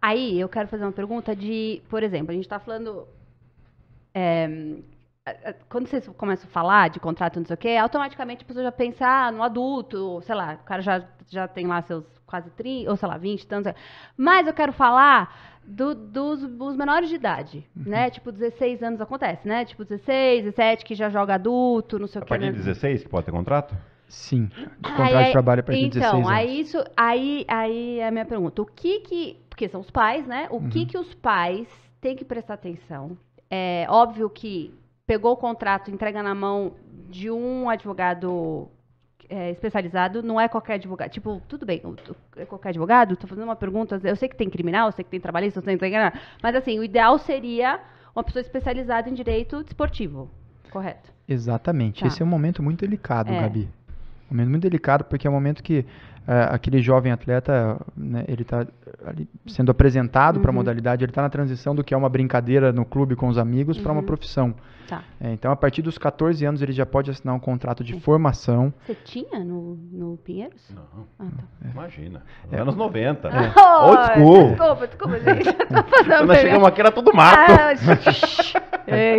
Aí eu quero fazer uma pergunta de, por exemplo, a gente está falando. É, quando vocês começam a falar de contrato, não sei o quê, automaticamente a pessoa já pensa ah, no adulto, sei lá, o cara já, já tem lá seus quase 30, ou sei lá, 20, tantos. Mas eu quero falar do, dos, dos, menores de idade, uhum. né? Tipo, 16 anos acontece, né? Tipo, 16, 17, que já joga adulto, não sei o quê. A partir de 16 né? que pode ter contrato? Sim. O contrato aí, de trabalho é a então, de 16 anos. Então, aí, isso, aí, aí é a minha pergunta. O que que porque são os pais, né? O uhum. que, que os pais têm que prestar atenção? É óbvio que pegou o contrato, entrega na mão de um advogado é, especializado, não é qualquer advogado. Tipo, tudo bem, é qualquer advogado? Estou fazendo uma pergunta. Eu sei que tem criminal, eu sei que tem trabalhista, eu sei que tem. Mas, assim, o ideal seria uma pessoa especializada em direito desportivo, correto? Exatamente. Tá. Esse é um momento muito delicado, é. Gabi. Um momento muito delicado, porque é um momento que é, aquele jovem atleta, né, ele está sendo apresentado uhum. para a modalidade, ele está na transição do que é uma brincadeira no clube com os amigos uhum. para uma profissão. Tá. É, então, a partir dos 14 anos, ele já pode assinar um contrato de formação. Você tinha no, no Pinheiros? Não. Ah, tá. é. Imagina. É. anos 90. Ah, é. Oh, desculpa. Desculpa, desculpa, gente. Quando nós chegamos aqui era tudo mato. Ah, é,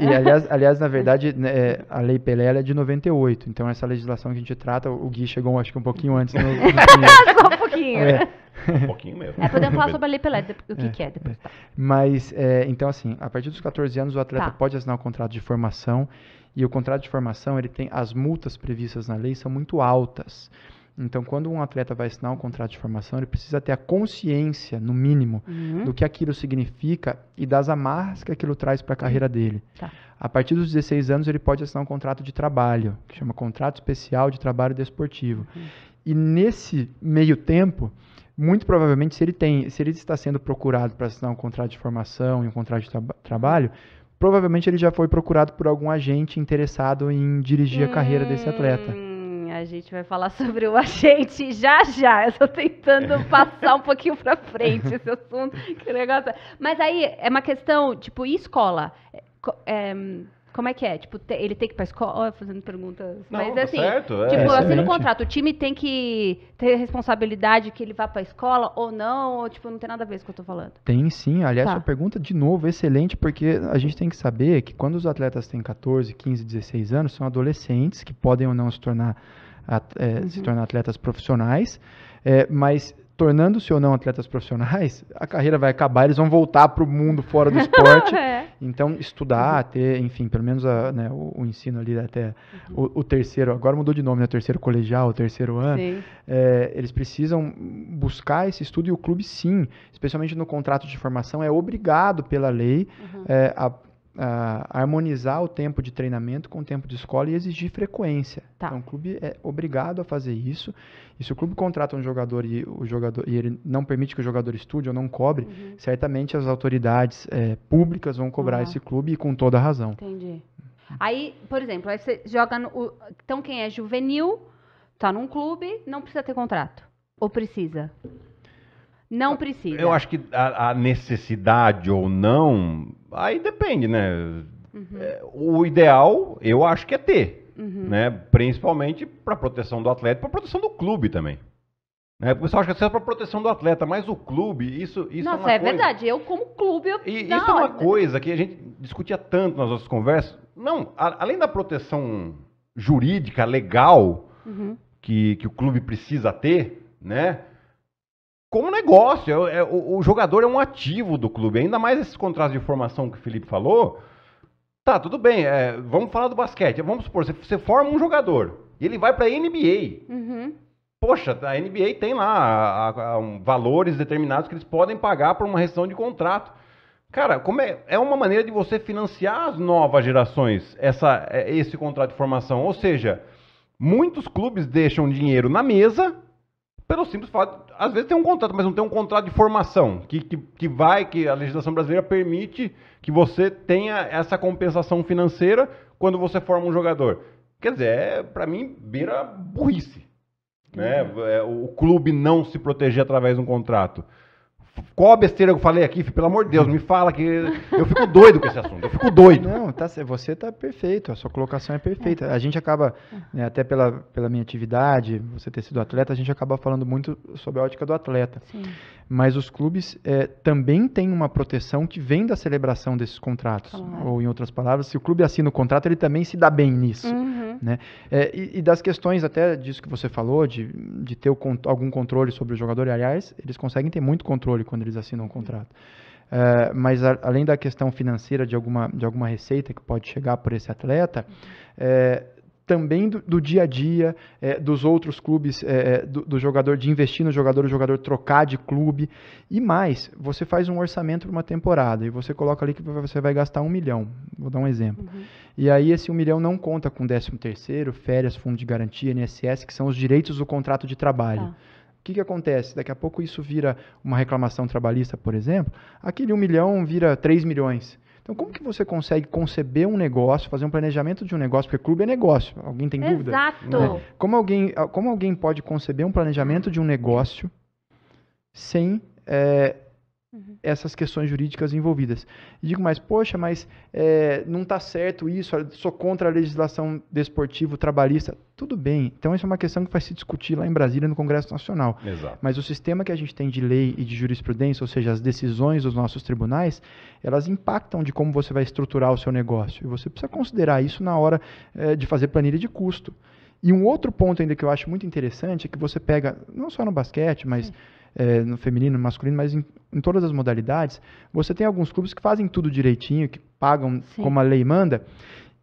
e é. aliás, aliás, na verdade, né, é, a Lei Pelé é de 98, então essa legislação que a gente trata, o Gui chegou acho que um pouquinho antes. No, no chegou um pouquinho. É. Um pouquinho mesmo. É, podemos falar sobre a Lei Pelé, o que é, que é depois. Tá. Mas, é, então assim, a partir dos 14 anos o atleta tá. pode assinar o um contrato de formação e o contrato de formação, ele tem as multas previstas na lei são muito altas. Então, quando um atleta vai assinar um contrato de formação, ele precisa ter a consciência, no mínimo, uhum. do que aquilo significa e das amarras que aquilo traz para a carreira dele. Tá. A partir dos 16 anos, ele pode assinar um contrato de trabalho, que chama Contrato Especial de Trabalho Desportivo. Uhum. E nesse meio tempo, muito provavelmente, se ele, tem, se ele está sendo procurado para assinar um contrato de formação e um contrato de tra trabalho, provavelmente ele já foi procurado por algum agente interessado em dirigir a carreira desse atleta. Hum. A gente vai falar sobre o agente já já. Eu estou tentando é. passar um pouquinho para frente esse assunto. Que negócio. É. Mas aí é uma questão, tipo, e escola? É, é como é que é? Tipo, ele tem que ir pra escola? Oh, fazendo perguntas. Não, Mas tá assim, certo, é, tipo, é, assim, o contrato. O time tem que ter responsabilidade que ele vá pra escola ou não? Ou, tipo, não tem nada a ver com o que eu tô falando? Tem sim. Aliás, tá. sua pergunta, de novo, excelente, porque a gente tem que saber que quando os atletas têm 14, 15, 16 anos, são adolescentes que podem ou não se tornar at, é, uhum. se tornar atletas profissionais, é, mas tornando-se ou não atletas profissionais, a carreira vai acabar, eles vão voltar para o mundo fora do esporte. é. Então, estudar, uhum. ter, enfim, pelo menos a, né, o, o, ensino ali até uhum. o, o, terceiro, agora mudou de nome, né? Terceiro colegial, o terceiro ano. É, eles precisam buscar esse estudo e o clube, sim, especialmente no contrato de formação, é obrigado pela lei uhum. é, a uh, harmonizar o tempo de treinamento com o tempo de escola e exigir frequência. Tá. Então o clube é obrigado a fazer isso. E se o clube contrata um jogador e o jogador e ele não permite que o jogador estude ou não cobre, uhum. certamente as autoridades é, públicas vão cobrar uhum. esse clube e com toda a razão. Entendi. Aí, por exemplo, aí você joga no, então quem é juvenil está num clube, não precisa ter contrato ou precisa? Não precisa. Eu acho que a, a necessidade ou não Aí depende, né? Uhum. É, o ideal, eu acho que é ter, uhum. né? Principalmente para proteção do atleta, para proteção do clube também. Né? O pessoal acha que é é para proteção do atleta, mas o clube, isso, isso é Nossa, é uma é coisa... verdade. Eu, como clube, eu... E, isso é uma coisa que a gente discutia tanto nas nossas conversas. Não, a, além da proteção jurídica, legal, uhum. que, que o clube precisa ter, né? como negócio. É, é, o, o, jogador é um ativo do clube, ainda mais esses contratos de formação que o Felipe falou. Tá, tudo bem, é, vamos falar do basquete. Vamos supor, você, você forma um jogador e ele vai para a NBA. Uhum. Poxa, a NBA tem lá a, a, a, um, valores determinados que eles podem pagar por uma restrição de contrato. Cara, como é, é uma maneira de você financiar as novas gerações essa, é, esse contrato de formação. Ou seja, muitos clubes deixam dinheiro na mesa pelo simples fato às vezes tem um contrato, mas não tem um contrato de formação que, que, que vai, que a legislação brasileira permite que você tenha essa compensação financeira quando você forma um jogador. Quer dizer, é, para mim, beira burrice. Né? Uhum. É, o clube não se proteger através de um contrato. Qual a besteira que eu falei aqui, filho? Pelo amor de Deus, me fala que. Eu fico doido com esse assunto. Eu fico doido. Não, tá, você está perfeito. A sua colocação é perfeita. É. A gente acaba, é. né, até pela, pela minha atividade, você ter sido atleta, a gente acaba falando muito sobre a ótica do atleta. Sim. Mas os clubes é, também têm uma proteção que vem da celebração desses contratos. Claro. Ou, em outras palavras, se o clube assina o contrato, ele também se dá bem nisso. Uhum. Né? É, e, e, das questões até disso que você falou, de, de ter o, algum controle sobre o jogador, e aliás, eles conseguem ter muito controle quando eles assinam um contrato. É, mas a, além da questão financeira de alguma, de alguma receita que pode chegar por esse atleta, é, também do, do, dia a dia, é, dos outros clubes, é, é do, do, jogador, de investir no jogador, o jogador trocar de clube. E mais, você faz um orçamento para uma temporada e você coloca ali que você vai gastar um milhão. Vou dar um exemplo. Uhum. E aí esse 1 milhão não conta com 13º, férias, fundo de garantia, INSS, que são os direitos do contrato de trabalho. Tá. O que, que acontece? Daqui a pouco isso vira uma reclamação trabalhista, por exemplo, aquele 1 milhão vira 3 milhões. Então, como que você consegue conceber um negócio, fazer um planejamento de um negócio? Porque clube é negócio. Alguém tem Exato. dúvida? Exato. Né? Como, alguém, ah, como alguém pode conceber um planejamento de um negócio sem é, uhum. essas questões jurídicas envolvidas. E digo mais, poxa, mas é, não está certo isso, sou contra a legislação desportivo trabalhista. Tudo bem, então isso é uma questão que vai se discutir lá em Brasília no Congresso Nacional. Exato. Mas o sistema que a gente tem de lei e de jurisprudência, ou seja, as decisões dos nossos tribunais, elas impactam de como você vai estruturar o seu negócio. E você precisa considerar isso na hora é, de fazer planilha de custo. E um outro ponto ainda que eu acho muito interessante é que você pega, não só no basquete, mas... Sim é, no feminino, no masculino, mas em, em, todas as modalidades, você tem alguns clubes que fazem tudo direitinho, que pagam Sim. como a lei manda,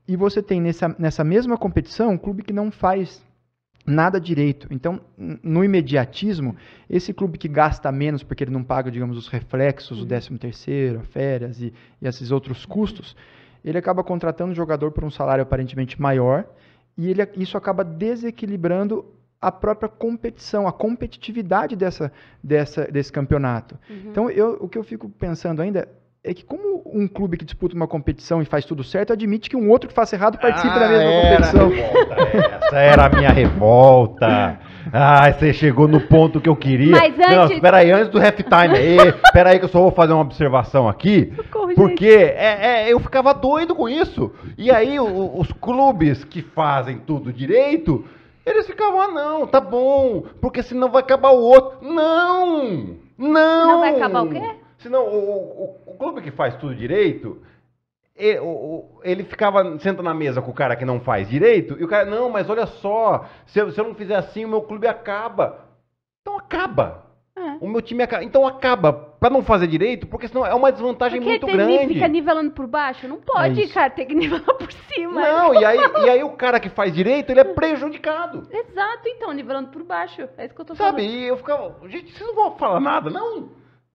e você tem nessa, nessa mesma competição um clube que não faz nada direito. Então, no imediatismo, esse clube que gasta menos porque ele não paga, digamos, os reflexos, o 13 terceiro, férias e, e esses outros custos, ele acaba contratando o jogador por um salário aparentemente maior e ele, isso acaba desequilibrando a própria competição, a competitividade dessa, dessa, desse campeonato. Uhum. Então, eu, o que eu fico pensando ainda é que como um clube que disputa uma competição e faz tudo certo, admite que um outro que faça errado participe ah, da mesma era competição. Revolta, é, essa era a minha revolta. Ah, você chegou no ponto que eu queria. Mas antes... Não, espera aí, antes do halftime. Espera aí que eu só vou fazer uma observação aqui. Socorro, porque é, é, eu ficava doido com isso. E aí o, os clubes que fazem tudo direito eles ficavam, ah, não, tá bom, porque senão vai acabar o outro. Não! Não! Não vai acabar o quê? Senão o, o, o clube que faz tudo direito, ele, o, ele, ficava, senta na mesa com o cara que não faz direito, e o cara, não, mas olha só, se eu, se eu não fizer assim, o meu clube acaba. Então acaba. É. O meu time acaba. Então acaba pra não fazer direito, porque senão é uma desvantagem porque muito tem, grande. fica nivelando por baixo? Não pode, é cara, tem que nivelar por cima. Não, não, e aí, e aí o cara que faz direito, ele é prejudicado. Exato, então, nivelando por baixo. É isso que eu tô Sabe, falando. Sabe, e eu ficava. Gente, vocês não vão falar nada, não?